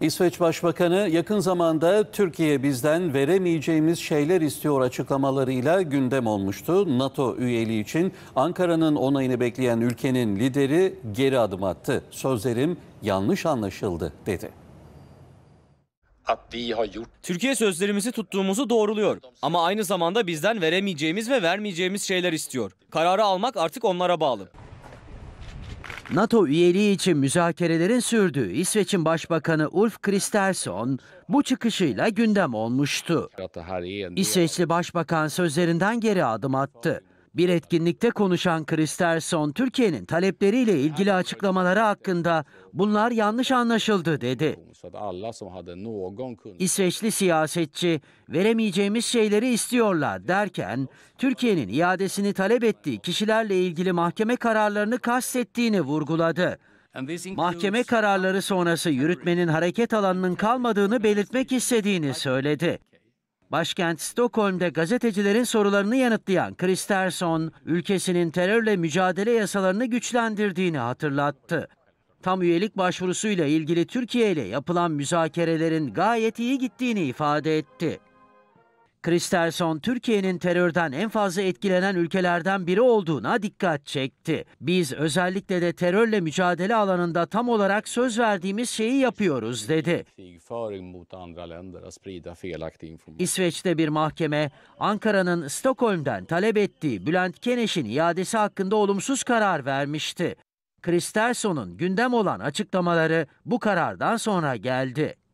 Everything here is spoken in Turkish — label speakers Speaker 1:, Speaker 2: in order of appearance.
Speaker 1: İsveç Başbakanı yakın zamanda Türkiye bizden veremeyeceğimiz şeyler istiyor açıklamalarıyla gündem olmuştu. NATO üyeliği için Ankara'nın onayını bekleyen ülkenin lideri geri adım attı. Sözlerim yanlış anlaşıldı dedi.
Speaker 2: Türkiye sözlerimizi tuttuğumuzu doğruluyor ama aynı zamanda bizden veremeyeceğimiz ve vermeyeceğimiz şeyler istiyor. Kararı almak artık onlara bağlı.
Speaker 3: NATO üyeliği için müzakerelerin sürdüğü İsveç'in Başbakanı Ulf Kristersson bu çıkışıyla gündem olmuştu. İsveçli Başbakan sözlerinden geri adım attı. Bir etkinlikte konuşan Kristerson, Türkiye'nin talepleriyle ilgili açıklamaları hakkında bunlar yanlış anlaşıldı dedi. İsveçli siyasetçi, veremeyeceğimiz şeyleri istiyorlar derken, Türkiye'nin iadesini talep ettiği kişilerle ilgili mahkeme kararlarını kastettiğini vurguladı. Mahkeme kararları sonrası yürütmenin hareket alanının kalmadığını belirtmek istediğini söyledi. Başkent Stockholm'de gazetecilerin sorularını yanıtlayan Kristersson, ülkesinin terörle mücadele yasalarını güçlendirdiğini hatırlattı. Tam üyelik başvurusuyla ilgili Türkiye ile yapılan müzakerelerin gayet iyi gittiğini ifade etti. Christelson Türkiye'nin terörden en fazla etkilenen ülkelerden biri olduğuna dikkat çekti. Biz özellikle de terörle mücadele alanında tam olarak söz verdiğimiz şeyi yapıyoruz dedi. İsveç'te bir mahkeme Ankara'nın Stockholm'den talep ettiği Bülent Keneş'in iadesi hakkında olumsuz karar vermişti. Christelson'un gündem olan açıklamaları bu karardan sonra geldi.